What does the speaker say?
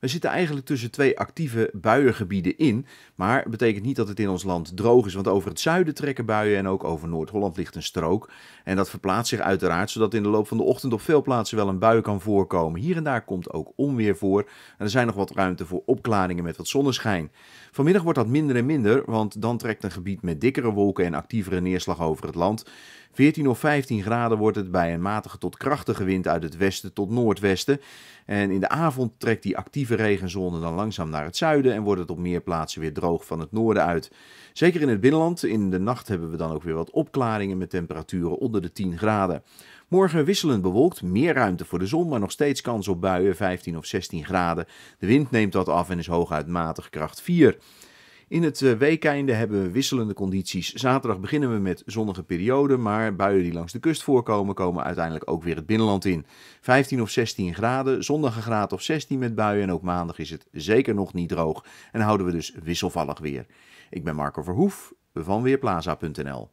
We zitten eigenlijk tussen twee actieve buiengebieden in, maar betekent niet dat het in ons land droog is, want over het zuiden trekken buien en ook over Noord-Holland ligt een strook. En dat verplaatst zich uiteraard, zodat in de loop van de ochtend op veel plaatsen wel een bui kan voorkomen. Hier en daar komt ook onweer voor en er zijn nog wat ruimte voor opklaringen met wat zonneschijn. Vanmiddag wordt dat minder en minder, want dan trekt een gebied met dikkere wolken en actievere neerslag over het land. 14 of 15 graden wordt het bij een matige tot krachtige wind uit het westen tot noordwesten. En in de avond trekt die actieve actieve regenzone dan langzaam naar het zuiden en wordt het op meer plaatsen weer droog van het noorden uit. Zeker in het binnenland, in de nacht hebben we dan ook weer wat opklaringen met temperaturen onder de 10 graden. Morgen wisselend bewolkt, meer ruimte voor de zon, maar nog steeds kans op buien, 15 of 16 graden. De wind neemt wat af en is hooguit matig kracht 4. In het eh, weekeinde hebben we wisselende condities. Zaterdag beginnen we met zonnige perioden, maar buien die langs de kust voorkomen, komen uiteindelijk ook weer het binnenland in. 15 of 16 graden, zondag een graad of 16 met buien en ook maandag is het zeker nog niet droog. En houden we dus wisselvallig weer. Ik ben Marco Verhoef van Weerplaza.nl.